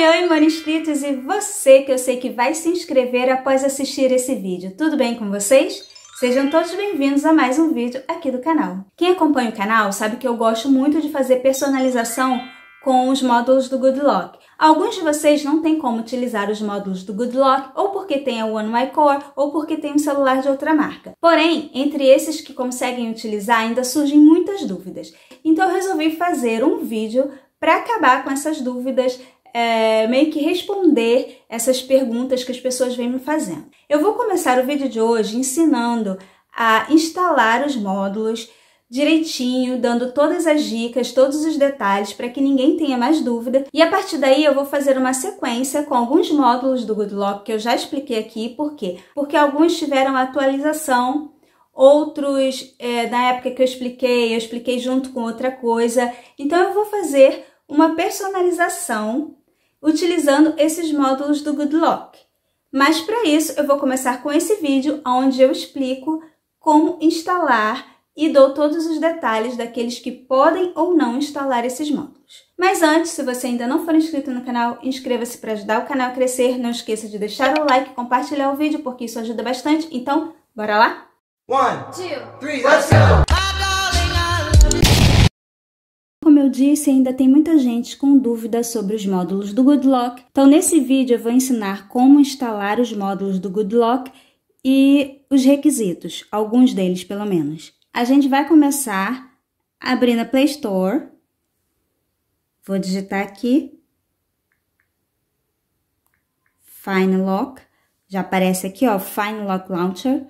Oi, oi, inscritos e você que eu sei que vai se inscrever após assistir esse vídeo. Tudo bem com vocês? Sejam todos bem-vindos a mais um vídeo aqui do canal. Quem acompanha o canal sabe que eu gosto muito de fazer personalização com os módulos do Good Alguns de vocês não têm como utilizar os módulos do Good ou porque tem a One My Core, ou porque tem um celular de outra marca. Porém, entre esses que conseguem utilizar, ainda surgem muitas dúvidas. Então eu resolvi fazer um vídeo para acabar com essas dúvidas, é, meio que responder essas perguntas que as pessoas vêm me fazendo. Eu vou começar o vídeo de hoje ensinando a instalar os módulos direitinho, dando todas as dicas, todos os detalhes para que ninguém tenha mais dúvida. E a partir daí eu vou fazer uma sequência com alguns módulos do Goodlock que eu já expliquei aqui, por quê? Porque alguns tiveram atualização, outros, é, na época que eu expliquei, eu expliquei junto com outra coisa. Então eu vou fazer uma personalização utilizando esses módulos do GoodLock, Mas para isso eu vou começar com esse vídeo onde eu explico como instalar e dou todos os detalhes daqueles que podem ou não instalar esses módulos. Mas antes, se você ainda não for inscrito no canal, inscreva-se para ajudar o canal a crescer, não esqueça de deixar o like, compartilhar o vídeo porque isso ajuda bastante, então bora lá? One, two, three, let's go! eu disse, ainda tem muita gente com dúvidas sobre os módulos do Goodlock. Então, nesse vídeo eu vou ensinar como instalar os módulos do Goodlock e os requisitos, alguns deles pelo menos. A gente vai começar abrindo a Play Store. Vou digitar aqui. Fine Lock. Já aparece aqui, ó, Fine Lock Launcher.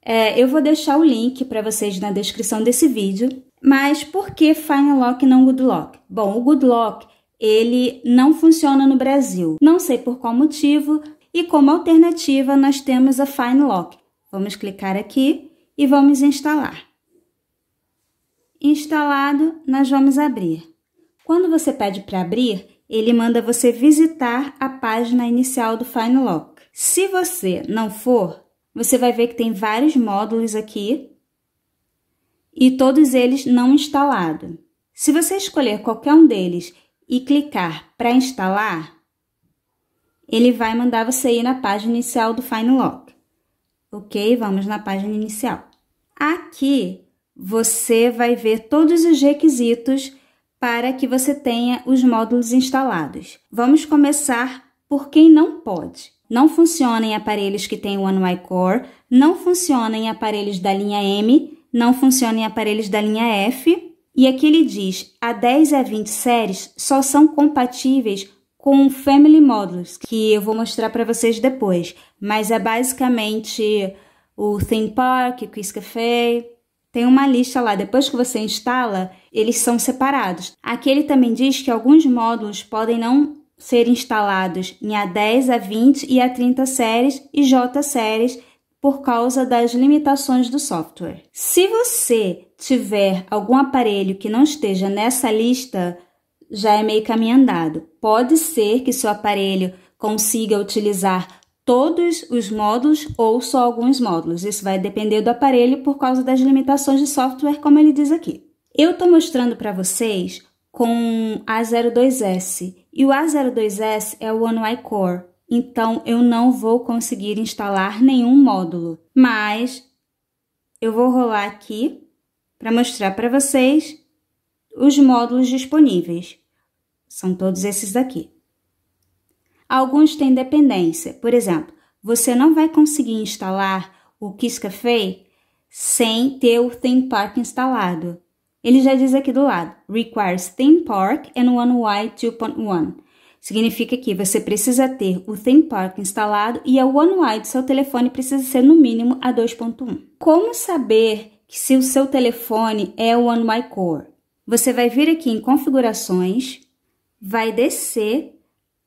É, eu vou deixar o link para vocês na descrição desse vídeo. Mas por que Fine Lock e não Good Lock? Bom, o Good Lock ele não funciona no Brasil. Não sei por qual motivo e como alternativa nós temos a Fine Lock. Vamos clicar aqui e vamos instalar. Instalado, nós vamos abrir. Quando você pede para abrir, ele manda você visitar a página inicial do Fine Lock. Se você não for, você vai ver que tem vários módulos aqui e todos eles não instalado. Se você escolher qualquer um deles e clicar para instalar, ele vai mandar você ir na página inicial do FineLock. Ok, vamos na página inicial. Aqui você vai ver todos os requisitos para que você tenha os módulos instalados. Vamos começar por quem não pode. Não funciona em aparelhos que têm One UI Core, não funciona em aparelhos da linha M, não funciona em aparelhos da linha F. E aqui ele diz, a 10 a 20 séries só são compatíveis com Family Models, que eu vou mostrar para vocês depois. Mas é basicamente o Theme Park, o Quiz Café, tem uma lista lá, depois que você instala, eles são separados. Aqui ele também diz que alguns módulos podem não ser instalados em A10, A20 e A30 séries e J séries, por causa das limitações do software. Se você tiver algum aparelho que não esteja nessa lista, já é meio caminho andado. Pode ser que seu aparelho consiga utilizar todos os módulos ou só alguns módulos. Isso vai depender do aparelho por causa das limitações de software, como ele diz aqui. Eu estou mostrando para vocês com a A02S e o A02S é o One Y Core então eu não vou conseguir instalar nenhum módulo, mas eu vou rolar aqui para mostrar para vocês os módulos disponíveis. São todos esses daqui. Alguns têm dependência. Por exemplo, você não vai conseguir instalar o Kiss Café sem ter o Theme Park instalado. Ele já diz aqui do lado, requires Theme Park and One UI 2.1. Significa que você precisa ter o Theme Park instalado e a OneWide do seu telefone precisa ser no mínimo a 2.1. Como saber se o seu telefone é o OneWide Core? Você vai vir aqui em configurações, vai descer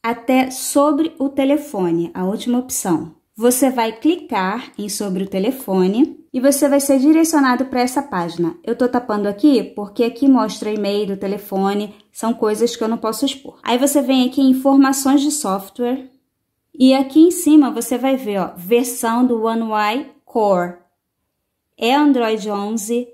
até sobre o telefone, a última opção. Você vai clicar em sobre o telefone e você vai ser direcionado para essa página. Eu estou tapando aqui porque aqui mostra e-mail do telefone, são coisas que eu não posso expor. Aí você vem aqui em informações de software e aqui em cima você vai ver, ó, versão do One UI Core. É Android 11,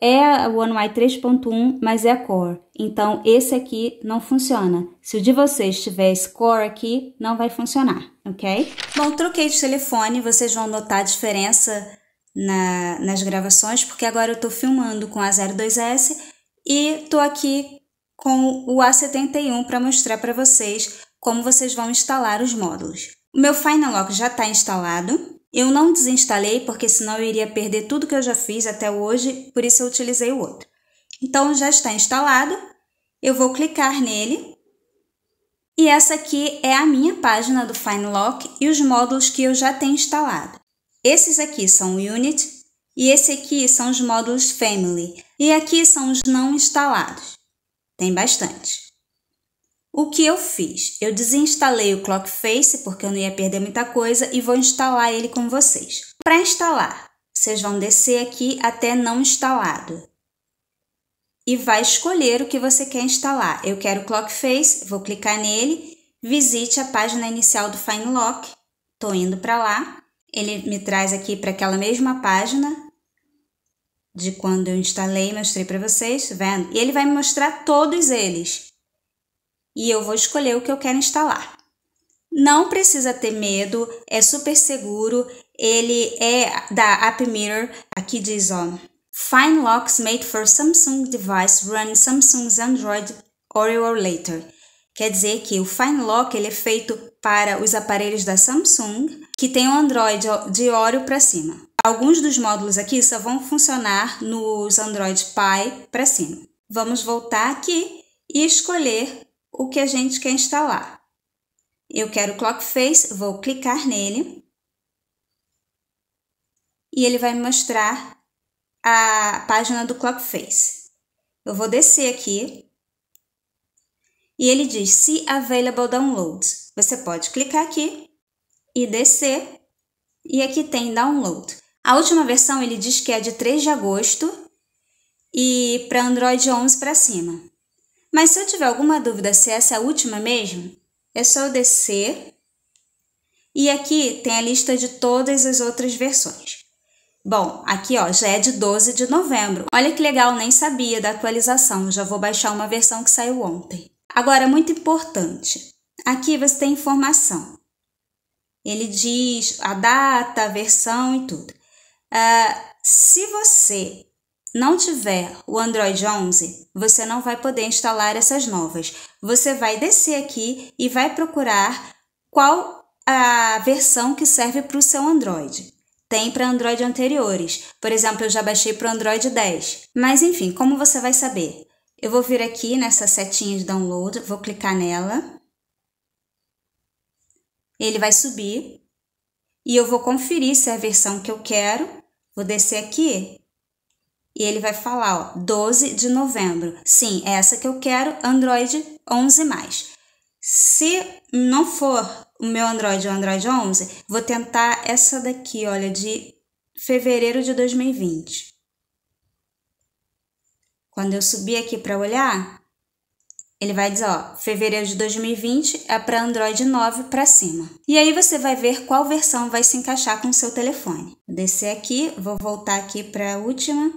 é o One UI 3.1, mas é Core. Então, esse aqui não funciona. Se o de vocês tiver score aqui, não vai funcionar, ok? Bom, troquei de telefone, vocês vão notar a diferença na, nas gravações, porque agora eu tô filmando com a 02S e tô aqui com o A71 para mostrar para vocês como vocês vão instalar os módulos. O meu Final Lock já está instalado. Eu não desinstalei porque senão eu iria perder tudo que eu já fiz até hoje, por isso eu utilizei o outro. Então já está instalado. Eu vou clicar nele. E essa aqui é a minha página do FineLock e os módulos que eu já tenho instalado. Esses aqui são o Unit e esse aqui são os módulos Family. E aqui são os não instalados. Tem bastante. O que eu fiz? Eu desinstalei o Clockface, porque eu não ia perder muita coisa, e vou instalar ele com vocês. Para instalar, vocês vão descer aqui até não instalado e vai escolher o que você quer instalar. Eu quero Clockface, vou clicar nele, visite a página inicial do FineLock, estou indo para lá, ele me traz aqui para aquela mesma página de quando eu instalei, mostrei para vocês, tá vendo? E ele vai me mostrar todos eles. E eu vou escolher o que eu quero instalar. Não precisa ter medo, é super seguro. Ele é da App Mirror, aqui diz, ó, Fine locks made for Samsung device run Samsung's Android Oreo or later. Quer dizer que o Fine Lock ele é feito para os aparelhos da Samsung que tem o Android de Oreo para cima. Alguns dos módulos aqui só vão funcionar nos Android Pie para cima. Vamos voltar aqui e escolher o que a gente quer instalar. Eu quero o Clockface, vou clicar nele e ele vai me mostrar a página do Clockface. Eu vou descer aqui e ele diz See Available Downloads. Você pode clicar aqui e descer e aqui tem Download. A última versão ele diz que é de 3 de agosto e para Android 11 é para cima. Mas se eu tiver alguma dúvida se essa é a última mesmo, é só eu descer e aqui tem a lista de todas as outras versões. Bom, aqui ó, já é de 12 de novembro. Olha que legal, nem sabia da atualização, já vou baixar uma versão que saiu ontem. Agora, muito importante, aqui você tem informação. Ele diz a data, a versão e tudo. Uh, se você não tiver o Android 11, você não vai poder instalar essas novas. Você vai descer aqui e vai procurar qual a versão que serve para o seu Android tem para Android anteriores. Por exemplo, eu já baixei para o Android 10. Mas enfim, como você vai saber? Eu vou vir aqui nessa setinha de download, vou clicar nela. Ele vai subir e eu vou conferir se é a versão que eu quero. Vou descer aqui e ele vai falar, ó, 12 de novembro. Sim, é essa que eu quero, Android 11+. Se não for o meu Android, é o Android 11, vou tentar essa daqui, olha, de fevereiro de 2020. Quando eu subir aqui para olhar, ele vai dizer, ó, fevereiro de 2020 é para Android 9 para cima. E aí você vai ver qual versão vai se encaixar com o seu telefone. Vou descer aqui, vou voltar aqui para a última,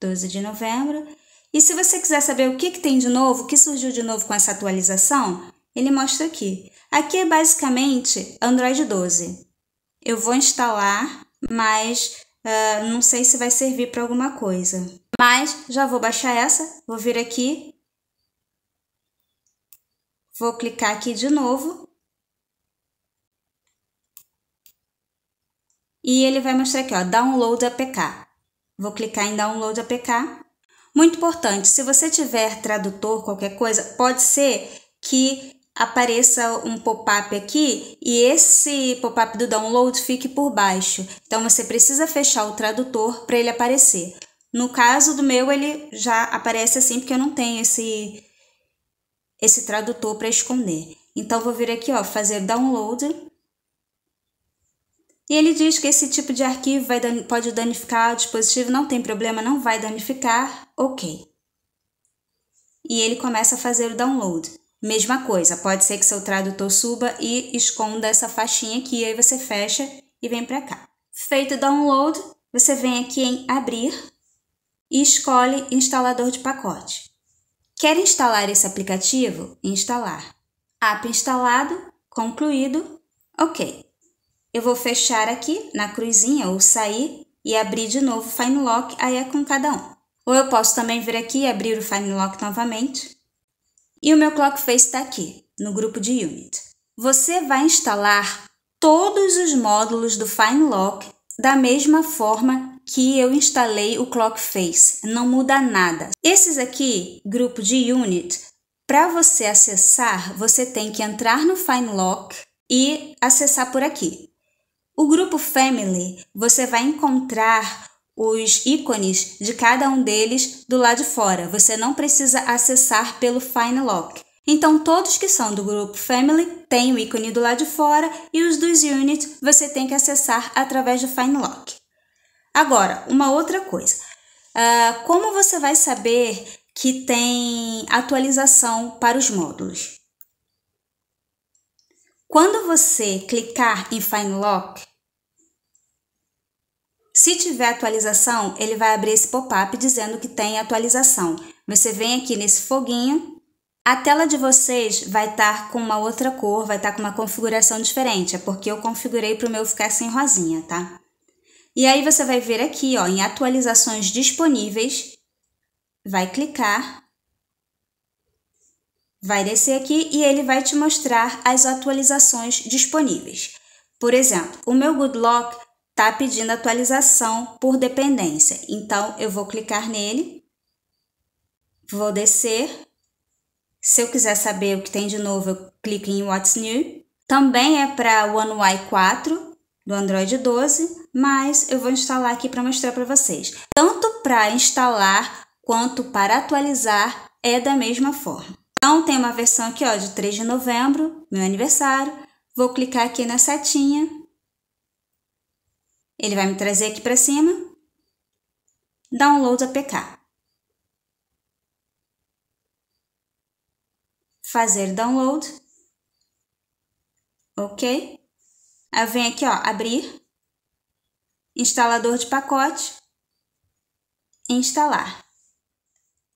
12 de novembro. E se você quiser saber o que, que tem de novo, o que surgiu de novo com essa atualização, ele mostra aqui. Aqui é basicamente Android 12. Eu vou instalar, mas uh, não sei se vai servir para alguma coisa. Mas já vou baixar essa, vou vir aqui, vou clicar aqui de novo. E ele vai mostrar aqui, ó, Download APK. Vou clicar em Download APK. Muito importante, se você tiver tradutor, qualquer coisa, pode ser que apareça um pop-up aqui e esse pop-up do download fique por baixo. Então você precisa fechar o tradutor para ele aparecer. No caso do meu, ele já aparece assim porque eu não tenho esse esse tradutor para esconder. Então vou vir aqui, ó, fazer download. E ele diz que esse tipo de arquivo vai pode danificar o dispositivo, não tem problema, não vai danificar. OK. E ele começa a fazer o download. Mesma coisa, pode ser que seu tradutor suba e esconda essa faixinha aqui, aí você fecha e vem para cá. Feito o download, você vem aqui em abrir e escolhe instalador de pacote. Quer instalar esse aplicativo? Instalar. App instalado, concluído, ok. Eu vou fechar aqui na cruzinha ou sair e abrir de novo o FineLock, aí é com cada um. Ou eu posso também vir aqui e abrir o FineLock novamente e o meu Clockface está aqui, no grupo de Unit. Você vai instalar todos os módulos do FineLock da mesma forma que eu instalei o Clockface, não muda nada. Esses aqui, grupo de Unit, para você acessar, você tem que entrar no FineLock e acessar por aqui. O grupo Family, você vai encontrar os ícones de cada um deles do lado de fora. Você não precisa acessar pelo Find Lock. Então, todos que são do grupo Family têm o ícone do lado de fora e os dos Unit você tem que acessar através do Find Lock. Agora, uma outra coisa. Uh, como você vai saber que tem atualização para os módulos? Quando você clicar em Find Lock, se tiver atualização, ele vai abrir esse pop-up dizendo que tem atualização. Você vem aqui nesse foguinho. A tela de vocês vai estar com uma outra cor, vai estar com uma configuração diferente. É porque eu configurei para o meu ficar sem rosinha, tá? E aí você vai ver aqui, ó, em atualizações disponíveis. Vai clicar. Vai descer aqui e ele vai te mostrar as atualizações disponíveis. Por exemplo, o meu Good Lock está pedindo atualização por dependência. Então, eu vou clicar nele, vou descer. Se eu quiser saber o que tem de novo, eu clico em What's New. Também é para o One UI 4 do Android 12, mas eu vou instalar aqui para mostrar para vocês. Tanto para instalar quanto para atualizar é da mesma forma. Então, tem uma versão aqui ó, de 3 de novembro, meu aniversário. Vou clicar aqui na setinha ele vai me trazer aqui para cima. Download APK. Fazer download. Ok. Aí eu venho aqui, ó, abrir. Instalador de pacote. Instalar.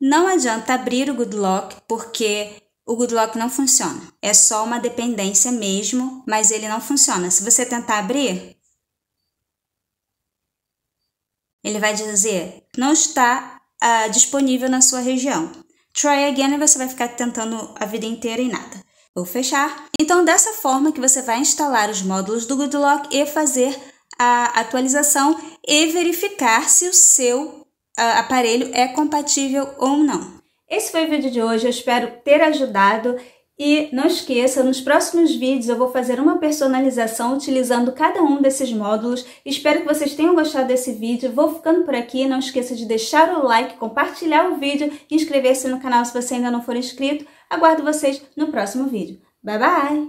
Não adianta abrir o Goodlock porque o Goodlock não funciona. É só uma dependência mesmo, mas ele não funciona. Se você tentar abrir, ele vai dizer: não está uh, disponível na sua região. Try again e você vai ficar tentando a vida inteira e nada. Vou fechar. Então, dessa forma que você vai instalar os módulos do Goodlock e fazer a atualização e verificar se o seu uh, aparelho é compatível ou não. Esse foi o vídeo de hoje, eu espero ter ajudado e não esqueça, nos próximos vídeos eu vou fazer uma personalização utilizando cada um desses módulos. Espero que vocês tenham gostado desse vídeo. Vou ficando por aqui. Não esqueça de deixar o like, compartilhar o vídeo e inscrever-se no canal se você ainda não for inscrito. Aguardo vocês no próximo vídeo. Bye, bye!